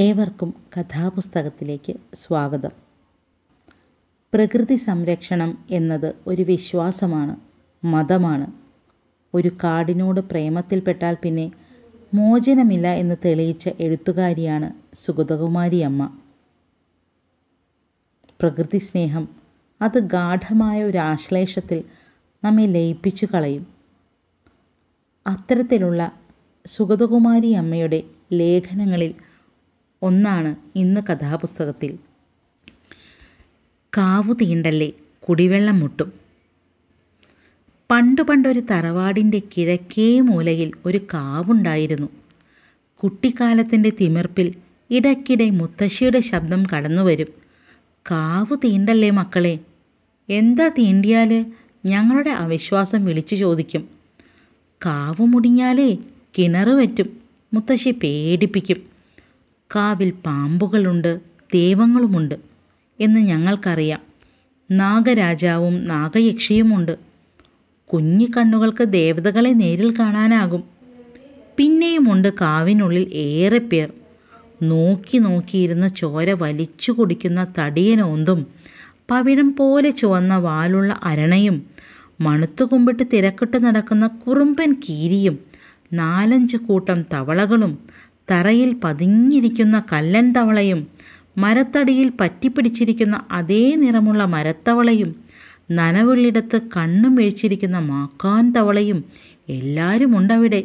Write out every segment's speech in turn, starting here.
ഏവർക്കും കഥാപുസ്തകത്തിലേക്ക് സ്വാഗതം പ്രകൃതി സംരക്ഷണം എന്നത് ഒരു വിശ്വാസമാണ് മതമാണ് ഒരു കാടിനോട് പ്രേമത്തിൽപ്പെട്ടാൽ പിന്നെ മോചനമില്ല എന്ന് തെളിയിച്ച എഴുത്തുകാരിയാണ് സുഗതകുമാരി അമ്മ പ്രകൃതി സ്നേഹം അത് ഗാഠമായ ഒരു ആശ്ലേഷത്തിൽ നമ്മെ ലയിപ്പിച്ചു കളയും അത്തരത്തിലുള്ള സുഗതകുമാരി അമ്മയുടെ ലേഖനങ്ങളിൽ ഒന്നാണ് ഇന്ന് കഥാപുസ്തകത്തിൽ കാവു തീണ്ടല്ലേ കുടിവെള്ളം മുട്ടും പണ്ടു പണ്ടൊരു തറവാടിൻ്റെ കിഴക്കേ മൂലയിൽ ഒരു കാവുണ്ടായിരുന്നു കുട്ടിക്കാലത്തിൻ്റെ തിമിർപ്പിൽ ഇടയ്ക്കിടെ മുത്തശ്ശിയുടെ ശബ്ദം കടന്നുവരും കാവു തീണ്ടല്ലേ മക്കളെ എന്താ തീണ്ടിയാൽ ഞങ്ങളുടെ അവിശ്വാസം വിളിച്ചു ചോദിക്കും കാവ് മുടിഞ്ഞാലേ കിണറ് വറ്റും മുത്തശ്ശി പേടിപ്പിക്കും കാവിൽ പാമ്പുകളുണ്ട് ദൈവങ്ങളുമുണ്ട് എന്ന് ഞങ്ങൾക്കറിയാം നാഗരാജാവും നാഗയക്ഷിയുമുണ്ട് കുഞ്ഞിക്കണ്ണുകൾക്ക് കണ്ണുകൾക്ക് ദേവതകളെ നേരിൽ കാണാനാകും പിന്നെയുമുണ്ട് കാവിനുള്ളിൽ ഏറെ പേർ നോക്കി നോക്കിയിരുന്ന ചോര വലിച്ചു കുടിക്കുന്ന തടിയനോന്തും പവിഴം പോലെ ചുവന്ന വാലുള്ള അരണയും മണുത്തുകുമ്പിട്ട് തിരക്കിട്ട് നടക്കുന്ന കുറുമ്പൻ കീരിയും നാലഞ്ച് കൂട്ടം തവളകളും തറയിൽ പതിഞ്ഞിരിക്കുന്ന കല്ലൻ തവളയും മരത്തടിയിൽ പറ്റിപ്പിടിച്ചിരിക്കുന്ന അതേ നിറമുള്ള മരത്തവളയും നനവുള്ളിടത്ത് കണ്ണും വീഴ്ചിരിക്കുന്ന മാക്കാൻ തവളയും എല്ലാവരുമുണ്ട് അവിടെ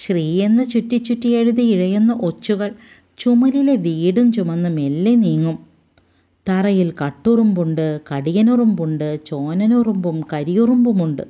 ശ്രീയെന്ന് ചുറ്റി ചുറ്റി എഴുതി ഇഴയുന്ന ഒച്ചുകൾ ചുമലിലെ വീടും ചുമന്ന് മെല്ലെ നീങ്ങും തറയിൽ കട്ടുറുമ്പുണ്ട് കടിയനുറുമ്പുണ്ട് ചോനനുറുമ്പും കരിയുറുമ്പുമുണ്ട്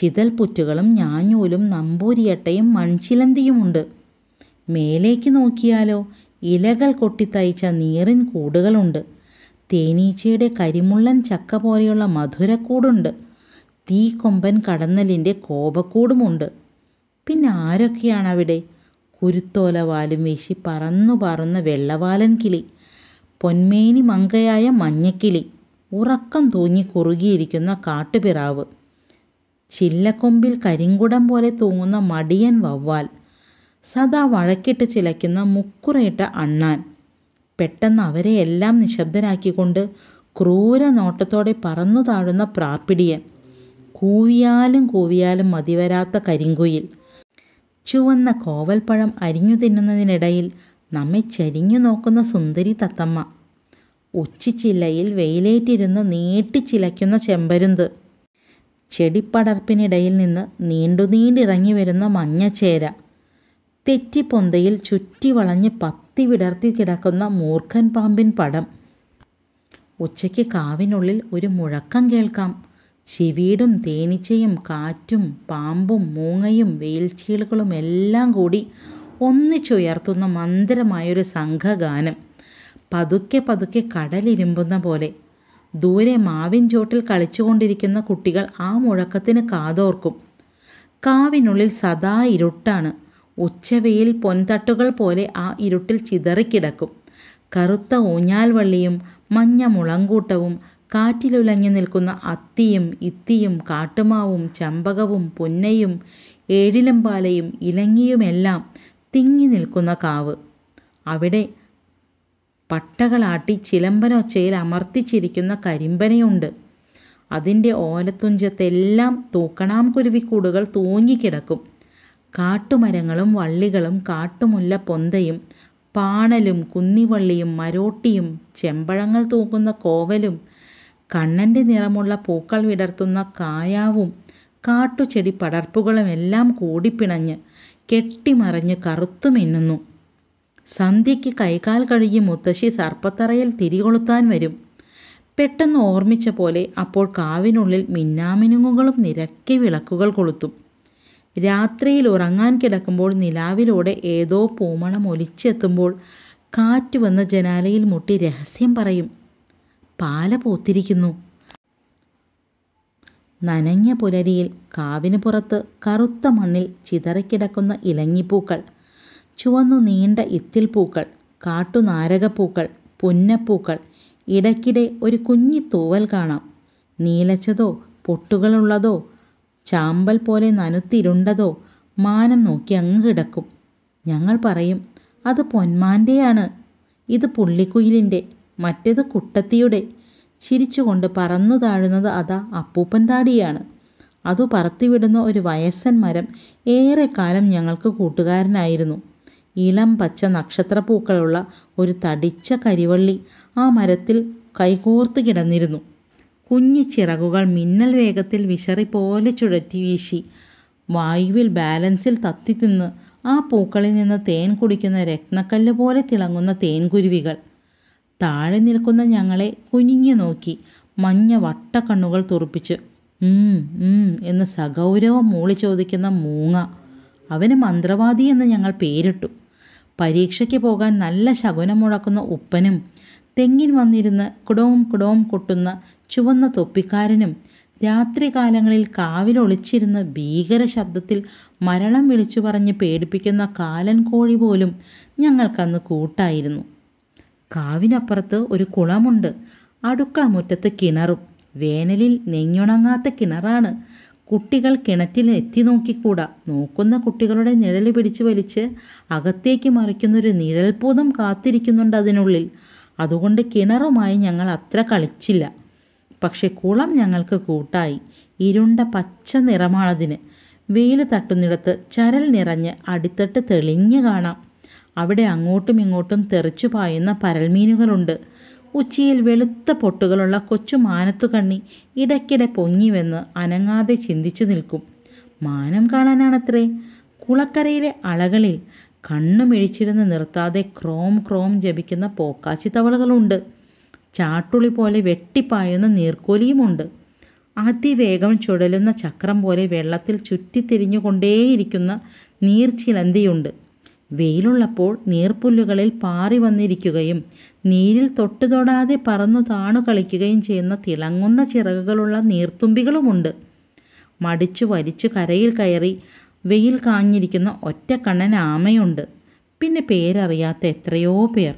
ചിതൽപുറ്റുകളും ഞാഞ്ഞൂലും നമ്പൂരിയട്ടയും മൺചിലന്തിയുമുണ്ട് മേലേക്ക് നോക്കിയാലോ ഇലകൾ കൊട്ടിത്തയച്ച നീറിൻ കൂടുകളുണ്ട് തേനീച്ചയുടെ കരിമുള്ളൻ ചക്ക പോലെയുള്ള മധുരക്കൂടുണ്ട് തീക്കൊമ്പൻ കടന്നലിൻ്റെ കോപക്കൂടുമുണ്ട് പിന്നെ ആരൊക്കെയാണ് അവിടെ കുരുത്തോലവാലും വീശി പറന്നു പറന്ന വെള്ളവാലൻ കിളി പൊന്മേനി മങ്കയായ മഞ്ഞക്കിളി ഉറക്കം തൂങ്ങി കുറുകിയിരിക്കുന്ന കാട്ടുപിറാവ് ചില്ലക്കൊമ്പിൽ കരിങ്കുടം പോലെ തൂങ്ങുന്ന മടിയൻ വവ്വാൽ സദാ വഴക്കിട്ട് ചിലയ്ക്കുന്ന മുക്കുറയിട്ട അണ്ണാൻ പെട്ടെന്ന് അവരെ എല്ലാം നിശബ്ദരാക്കിക്കൊണ്ട് ക്രൂര നോട്ടത്തോടെ പറന്നു താഴുന്ന പ്രാപ്പിടിയൻ കൂവിയാലും കൂവിയാലും മതിവരാത്ത കരിങ്കുയിൽ ചുവന്ന കോവൽപ്പഴം അരിഞ്ഞു തിന്നുന്നതിനിടയിൽ നമ്മെ ചരിഞ്ഞു നോക്കുന്ന സുന്ദരി തത്തമ്മ ഉച്ചിച്ചില്ലയിൽ വെയിലേറ്റിരുന്ന് നീട്ടിച്ചിലയ്ക്കുന്ന ചെമ്പരുന്ത് ചെടിപ്പടർപ്പിനിടയിൽ നിന്ന് നീണ്ടു നീണ്ടിറങ്ങി വരുന്ന മഞ്ഞച്ചേര തെറ്റിപ്പൊന്തയിൽ ചുറ്റി വളഞ്ഞ് പത്തി വിടർത്തി കിടക്കുന്ന മൂർഖൻ പാമ്പിൻ പടം ഉച്ചയ്ക്ക് കാവിനുള്ളിൽ ഒരു മുഴക്കം കേൾക്കാം ചിവീടും തേനീച്ചയും കാറ്റും പാമ്പും മൂങ്ങയും വെയിൽച്ചീളുകളും എല്ലാം കൂടി ഒന്നിച്ചുയർത്തുന്ന മന്ദിരമായൊരു സംഘഗാനം പതുക്കെ പതുക്കെ കടലിരുമ്പുന്ന പോലെ ദൂരെ മാവിൻ ചോട്ടിൽ കളിച്ചുകൊണ്ടിരിക്കുന്ന കുട്ടികൾ ആ മുഴക്കത്തിന് കാതോർക്കും കാവിനുള്ളിൽ സദാ ഇരുട്ടാണ് ഉച്ചവെയിൽ പൊൻതട്ടുകൾ പോലെ ആ ഇരുട്ടിൽ ചിതറിക്കിടക്കും കറുത്ത വള്ളിയും മഞ്ഞ മുളങ്കൂട്ടവും കാറ്റിലുലഞ്ഞു നിൽക്കുന്ന അത്തിയും ഇത്തിയും കാട്ടുമാവും ചമ്പകവും പുന്നയും ഏഴിലമ്പാലയും ഇലങ്ങിയുമെല്ലാം തിങ്ങി നിൽക്കുന്ന കാവ് അവിടെ പട്ടകളാട്ടി ചിലമ്പനൊച്ചയിൽ അമർത്തിച്ചിരിക്കുന്ന കരിമ്പനയുണ്ട് അതിൻ്റെ ഓലത്തുഞ്ചത്തെല്ലാം തൂക്കണാം കുരുവിക്കൂടുകൾ തൂങ്ങിക്കിടക്കും കാട്ടുമരങ്ങളും വള്ളികളും കാട്ടുമുല്ല പൊന്തയും പാണലും കുന്നിവള്ളിയും മരോട്ടിയും ചെമ്പഴങ്ങൾ തൂക്കുന്ന കോവലും കണ്ണൻ്റെ നിറമുള്ള പൂക്കൾ വിടർത്തുന്ന കായാവും കാട്ടുചെടി പടർപ്പുകളുമെല്ലാം കൂടിപ്പിണഞ്ഞ് കെട്ടിമറിഞ്ഞ് കറുത്തു മിന്നുന്നു സന്ധ്യയ്ക്ക് കൈകാൽ കഴുകി മുത്തശ്ശി സർപ്പത്തറയിൽ തിരികൊളുത്താൻ വരും പെട്ടെന്ന് ഓർമ്മിച്ച പോലെ അപ്പോൾ കാവിനുള്ളിൽ മിന്നാമിനുങ്ങുകളും നിരക്കി വിളക്കുകൾ കൊളുത്തും രാത്രിയിൽ ഉറങ്ങാൻ കിടക്കുമ്പോൾ നിലാവിലൂടെ ഏതോ പൂമണം ഒലിച്ചെത്തുമ്പോൾ കാറ്റ് വന്ന ജനാലയിൽ മുട്ടി രഹസ്യം പറയും പാല പോത്തിരിക്കുന്നു നനഞ്ഞ പുലരിയിൽ കാവിന് പുറത്ത് കറുത്ത മണ്ണിൽ ചിതറിക്കിടക്കുന്ന ഇലങ്ങിപ്പൂക്കൾ ചുവന്നു നീണ്ട ഇത്തിൽപ്പൂക്കൾ കാട്ടുനാരകപ്പൂക്കൾ പുന്നപ്പൂക്കൾ ഇടയ്ക്കിടെ ഒരു കുഞ്ഞി തൂവൽ കാണാം നീലച്ചതോ പൊട്ടുകളുള്ളതോ ചാമ്പൽ പോലെ നനുത്തിരുണ്ടതോ മാനം നോക്കി അങ്ങ് കിടക്കും ഞങ്ങൾ പറയും അത് പൊന്മാൻ്റെയാണ് ഇത് പുള്ളിക്കുയിലിൻ്റെ മറ്റേത് കുട്ടത്തിയുടെ ചിരിച്ചുകൊണ്ട് പറന്നു താഴുന്നത് അതാ അപ്പൂപ്പൻ താടിയാണ് അതു പറത്തിവിടുന്ന ഒരു വയസ്സൻ മരം ഏറെക്കാലം ഞങ്ങൾക്ക് കൂട്ടുകാരനായിരുന്നു ഇളം പച്ച നക്ഷത്രപ്പൂക്കളുള്ള ഒരു തടിച്ച കരിവള്ളി ആ മരത്തിൽ കൈകോർത്ത് കിടന്നിരുന്നു കുഞ്ഞു ചിറകുകൾ മിന്നൽ വേഗത്തിൽ വിശറി പോലെ ചുഴറ്റി വീശി വായുവിൽ ബാലൻസിൽ തത്തിത്തിന്ന് ആ പൂക്കളിൽ നിന്ന് തേൻ കുടിക്കുന്ന രത്നക്കല്ല് പോലെ തിളങ്ങുന്ന തേൻകുരുവികൾ താഴെ നിൽക്കുന്ന ഞങ്ങളെ കുനിഞ്ഞു നോക്കി മഞ്ഞ വട്ടക്കണ്ണുകൾ തുറപ്പിച്ച് എന്ന് സഗൗരവം മൂളി ചോദിക്കുന്ന മൂങ്ങ അവന് മന്ത്രവാദി എന്ന് ഞങ്ങൾ പേരിട്ടു പരീക്ഷയ്ക്ക് പോകാൻ നല്ല ശകുനം മുഴക്കുന്ന ഉപ്പനും തെങ്ങിൻ വന്നിരുന്ന് കുടവും കുടവും കൊട്ടുന്ന ചുവന്ന തൊപ്പിക്കാരനും രാത്രികാലങ്ങളിൽ കാവിലൊളിച്ചിരുന്ന് ഭീകര ശബ്ദത്തിൽ മരണം വിളിച്ചു പറഞ്ഞ് പേടിപ്പിക്കുന്ന കാലൻ കോഴി പോലും ഞങ്ങൾക്കന്ന് കൂട്ടായിരുന്നു കാവിനപ്പുറത്ത് ഒരു കുളമുണ്ട് അടുക്കള മുറ്റത്ത് കിണറും വേനലിൽ നെഞ്ഞുണങ്ങാത്ത കിണറാണ് കുട്ടികൾ കിണറ്റിൽ എത്തി നോക്കിക്കൂടാ നോക്കുന്ന കുട്ടികളുടെ നിഴൽ പിടിച്ചു വലിച്ച് അകത്തേക്ക് മറിക്കുന്നൊരു നിഴൽപൂതം കാത്തിരിക്കുന്നുണ്ട് അതിനുള്ളിൽ അതുകൊണ്ട് കിണറുമായി ഞങ്ങൾ അത്ര കളിച്ചില്ല പക്ഷെ കുളം ഞങ്ങൾക്ക് കൂട്ടായി ഇരുണ്ട പച്ച നിറമാണതിന് വെയിൽ തട്ടുന്നിടത്ത് ചരൽ നിറഞ്ഞ് അടിത്തട്ട് തെളിഞ്ഞു കാണാം അവിടെ അങ്ങോട്ടും ഇങ്ങോട്ടും തെറിച്ചു പായുന്ന പരൽമീനുകളുണ്ട് ഉച്ചിയിൽ വെളുത്ത പൊട്ടുകളുള്ള കൊച്ചു മാനത്തുകണ്ണി ഇടയ്ക്കിടെ പൊങ്ങിവെന്ന് അനങ്ങാതെ ചിന്തിച്ചു നിൽക്കും മാനം കാണാനാണത്രേ കുളക്കരയിലെ അളകളിൽ കണ്ണു മിഴിച്ചിരുന്ന് നിർത്താതെ ക്രോം ക്രോം ജപിക്കുന്ന പോക്കാച്ചി തവളകളുണ്ട് ചാട്ടുളി പോലെ വെട്ടിപ്പായുന്ന നീർക്കോലിയുമുണ്ട് അതിവേഗം ചുഴലുന്ന ചക്രം പോലെ വെള്ളത്തിൽ ചുറ്റിത്തിരിഞ്ഞുകൊണ്ടേയിരിക്കുന്ന നീർച്ചിലന്തിയുണ്ട് വെയിലുള്ളപ്പോൾ നീർപ്പുല്ലുകളിൽ പാറി വന്നിരിക്കുകയും നീരിൽ തൊട്ടുതൊടാതെ പറന്നു താണു കളിക്കുകയും ചെയ്യുന്ന തിളങ്ങുന്ന ചിറകുകളുള്ള നീർത്തുമ്പികളുമുണ്ട് മടിച്ചു വലിച്ചു കരയിൽ കയറി വെയിൽ കാഞ്ഞിരിക്കുന്ന ഒറ്റക്കണ്ണൻ ആമയുണ്ട് പിന്നെ പേരറിയാത്ത എത്രയോ പേർ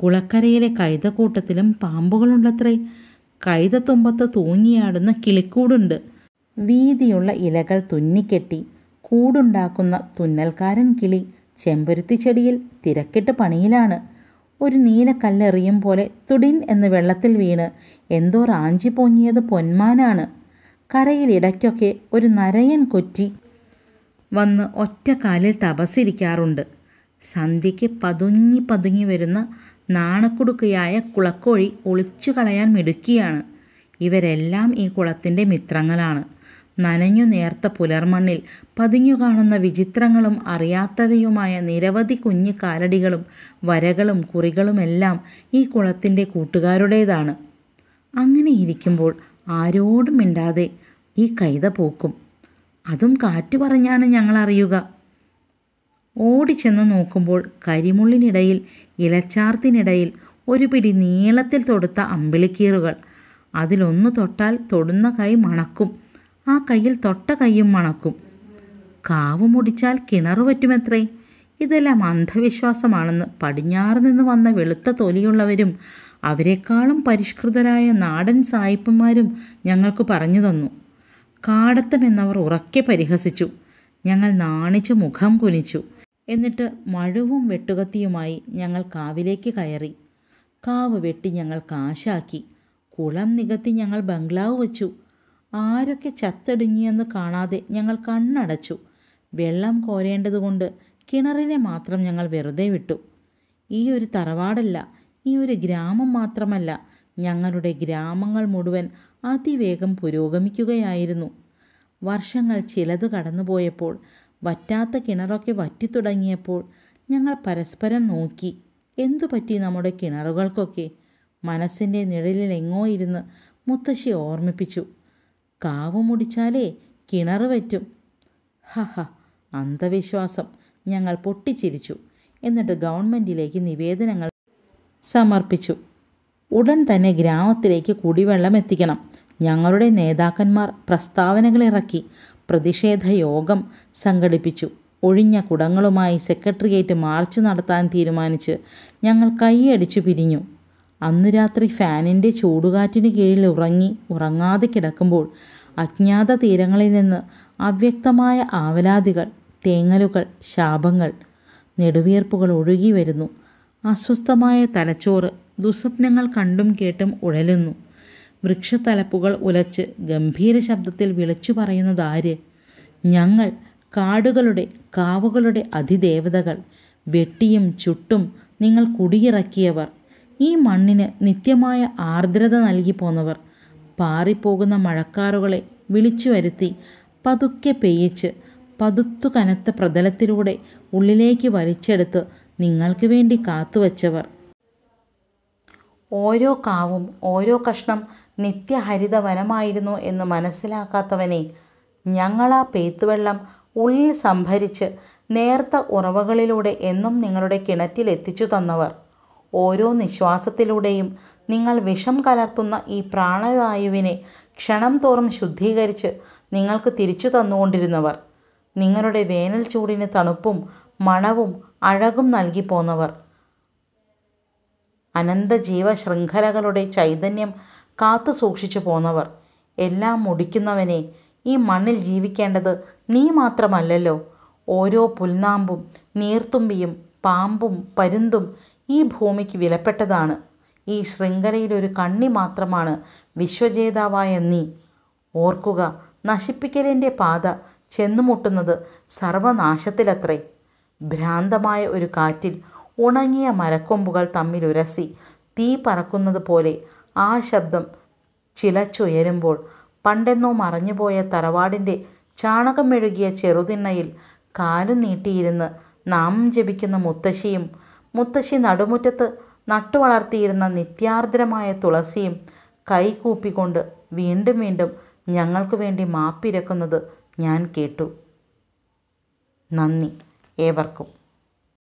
കുളക്കരയിലെ കൈതക്കൂട്ടത്തിലും പാമ്പുകളുണ്ടത്രേ കൈതത്തുമ്പത്ത് തൂങ്ങിയാടുന്ന കിളിക്കൂടുണ്ട് വീതിയുള്ള ഇലകൾ തുന്നിക്കെട്ടി കൂടുണ്ടാക്കുന്ന തുന്നൽക്കാരൻ കിളി ചെമ്പരുത്തി ചെടിയിൽ തിരക്കിട്ട് പണിയിലാണ് ഒരു നീല കല്ലെറിയും പോലെ തുടിൻ എന്ന് വെള്ളത്തിൽ വീണ് എന്തോ റാഞ്ചി പൊങ്ങിയത് പൊന്മാനാണ് കരയിൽ ഇടയ്ക്കൊക്കെ ഒരു നരയൻ കൊറ്റി വന്ന് ഒറ്റക്കാലിൽ തപസിരിക്കാറുണ്ട് സന്ധ്യയ്ക്ക് പതുങ്ങി പതുങ്ങി വരുന്ന നാണക്കുടുക്കയായ കുളക്കോഴി ഒളിച്ചു കളയാൻ മിടുക്കിയാണ് ഇവരെല്ലാം ഈ കുളത്തിൻ്റെ മിത്രങ്ങളാണ് നനഞ്ഞു നേർത്ത പുലർമണ്ണിൽ പതിഞ്ഞു കാണുന്ന വിചിത്രങ്ങളും അറിയാത്തവയുമായ നിരവധി കുഞ്ഞു കാലടികളും വരകളും കുറികളുമെല്ലാം ഈ കുളത്തിൻ്റെ കൂട്ടുകാരുടേതാണ് അങ്ങനെ ഇരിക്കുമ്പോൾ ആരോടും മിണ്ടാതെ ഈ കൈത പോക്കും അതും കാറ്റ് പറഞ്ഞാണ് ഞങ്ങൾ അറിയുക ഓടിച്ചെന്ന് നോക്കുമ്പോൾ കരിമുള്ളിനിടയിൽ ഇലച്ചാർത്തിനിടയിൽ ഒരു പിടി നീളത്തിൽ തൊടുത്ത അമ്പിളിക്കീറുകൾ അതിലൊന്ന് തൊട്ടാൽ തൊടുന്ന കൈ മണക്കും ആ കയ്യിൽ തൊട്ട കൈയും മണക്കും കാവ് മുടിച്ചാൽ കിണറു പറ്റുമെത്രേ ഇതെല്ലാം അന്ധവിശ്വാസമാണെന്ന് പടിഞ്ഞാറ് നിന്ന് വന്ന വെളുത്ത തൊലിയുള്ളവരും അവരെക്കാളും പരിഷ്കൃതരായ നാടൻ സായിപ്പന്മാരും ഞങ്ങൾക്ക് പറഞ്ഞു തന്നു എന്നവർ ഉറക്കെ പരിഹസിച്ചു ഞങ്ങൾ നാണിച്ച് മുഖം കുനിച്ചു എന്നിട്ട് മഴുവും വെട്ടുകത്തിയുമായി ഞങ്ങൾ കാവിലേക്ക് കയറി കാവ് വെട്ടി ഞങ്ങൾ കാശാക്കി കുളം നികത്തി ഞങ്ങൾ ബംഗ്ലാവ് വച്ചു ആരൊക്കെ ചത്തൊടുങ്ങിയെന്ന് കാണാതെ ഞങ്ങൾ കണ്ണടച്ചു വെള്ളം കോരേണ്ടതുകൊണ്ട് കിണറിനെ മാത്രം ഞങ്ങൾ വെറുതെ വിട്ടു ഈ ഒരു തറവാടല്ല ഈ ഒരു ഗ്രാമം മാത്രമല്ല ഞങ്ങളുടെ ഗ്രാമങ്ങൾ മുഴുവൻ അതിവേഗം പുരോഗമിക്കുകയായിരുന്നു വർഷങ്ങൾ ചിലത് കടന്നുപോയപ്പോൾ വറ്റാത്ത കിണറൊക്കെ വറ്റിത്തുടങ്ങിയപ്പോൾ ഞങ്ങൾ പരസ്പരം നോക്കി എന്തു പറ്റി നമ്മുടെ കിണറുകൾക്കൊക്കെ മനസ്സിൻ്റെ നിഴലിൽ എങ്ങോ ഇരുന്ന് മുത്തശ്ശി ഓർമ്മിപ്പിച്ചു കാവ് മുടിച്ചാലേ കിണർ പറ്റും ഹഹ അന്ധവിശ്വാസം ഞങ്ങൾ പൊട്ടിച്ചിരിച്ചു എന്നിട്ട് ഗവൺമെൻറ്റിലേക്ക് നിവേദനങ്ങൾ സമർപ്പിച്ചു ഉടൻ തന്നെ ഗ്രാമത്തിലേക്ക് കുടിവെള്ളം എത്തിക്കണം ഞങ്ങളുടെ നേതാക്കന്മാർ പ്രസ്താവനകൾ ഇറക്കി പ്രതിഷേധ യോഗം സംഘടിപ്പിച്ചു ഒഴിഞ്ഞ കുടങ്ങളുമായി സെക്രട്ടേറിയറ്റ് മാർച്ച് നടത്താൻ തീരുമാനിച്ച് ഞങ്ങൾ കൈയടിച്ചു പിരിഞ്ഞു അന്ന് രാത്രി ഫാനിൻ്റെ ചൂടുകാറ്റിന് കീഴിൽ ഉറങ്ങി ഉറങ്ങാതെ കിടക്കുമ്പോൾ അജ്ഞാത തീരങ്ങളിൽ നിന്ന് അവ്യക്തമായ ആവലാതികൾ തേങ്ങലുകൾ ശാപങ്ങൾ നെടുവീർപ്പുകൾ ഒഴുകി വരുന്നു അസ്വസ്ഥമായ തലച്ചോറ് ദുസ്വപ്നങ്ങൾ കണ്ടും കേട്ടും ഉഴലുന്നു വൃക്ഷത്തലപ്പുകൾ ഉലച്ച് ഗംഭീര ശബ്ദത്തിൽ വിളിച്ചു പറയുന്നതാര് ഞങ്ങൾ കാടുകളുടെ കാവുകളുടെ അതിദേവതകൾ വെട്ടിയും ചുട്ടും നിങ്ങൾ കുടിയിറക്കിയവർ ഈ മണ്ണിന് നിത്യമായ ആർദ്രത നൽകി പോന്നവർ പാറിപ്പോകുന്ന മഴക്കാറുകളെ വിളിച്ചു വരുത്തി പതുക്കെ പെയ്യിച്ച് പതുത്തു കനത്ത പ്രതലത്തിലൂടെ ഉള്ളിലേക്ക് വലിച്ചെടുത്ത് നിങ്ങൾക്ക് വേണ്ടി കാത്തുവച്ചവർ ഓരോ കാവും ഓരോ കഷ്ണം നിത്യഹരിത വനമായിരുന്നു എന്ന് മനസ്സിലാക്കാത്തവനെ ഞങ്ങളാ പെയ്ത്തുവെള്ളം ഉള്ളിൽ സംഭരിച്ച് നേർത്ത ഉറവകളിലൂടെ എന്നും നിങ്ങളുടെ കിണറ്റിൽ എത്തിച്ചു തന്നവർ ഓരോ നിശ്വാസത്തിലൂടെയും നിങ്ങൾ വിഷം കലർത്തുന്ന ഈ പ്രാണവായുവിനെ ക്ഷണം തോറും ശുദ്ധീകരിച്ച് നിങ്ങൾക്ക് തിരിച്ചു തന്നുകൊണ്ടിരുന്നവർ നിങ്ങളുടെ വേനൽ ചൂടിന് തണുപ്പും മണവും അഴകും നൽകി പോന്നവർ അനന്ത ജീവശൃംഖലകളുടെ ചൈതന്യം കാത്തു സൂക്ഷിച്ചു പോന്നവർ എല്ലാം മുടിക്കുന്നവനെ ഈ മണ്ണിൽ ജീവിക്കേണ്ടത് നീ മാത്രമല്ലല്ലോ ഓരോ പുൽനാമ്പും നീർത്തുമ്പിയും പാമ്പും പരുന്തും ഈ ഭൂമിക്ക് വിലപ്പെട്ടതാണ് ഈ ശൃംഖലയിലൊരു കണ്ണി മാത്രമാണ് വിശ്വജേതാവായ നീ ഓർക്കുക നശിപ്പിക്കലിൻ്റെ പാത ചെന്നുമുട്ടുന്നത് സർവനാശത്തിലത്രേ ഭ്രാന്തമായ ഒരു കാറ്റിൽ ഉണങ്ങിയ മരക്കൊമ്പുകൾ തമ്മിലുരസി തീ പറക്കുന്നത് പോലെ ആ ശബ്ദം ചിലച്ചുയരുമ്പോൾ പണ്ടെന്നോ മറഞ്ഞുപോയ തറവാടിൻ്റെ ചാണകം മെഴുകിയ ചെറുതിണ്ണയിൽ കാലു നീട്ടിയിരുന്ന് നാം ജപിക്കുന്ന മുത്തശ്ശിയും മുത്തശ്ശി നടുമുറ്റത്ത് നട്ടുവളർത്തിയിരുന്ന നിത്യാർദ്രമായ തുളസിയും കൈകൂപ്പിക്കൊണ്ട് വീണ്ടും വീണ്ടും ഞങ്ങൾക്കു വേണ്ടി മാപ്പിരക്കുന്നത് ഞാൻ കേട്ടു നന്ദി ഏവർക്കും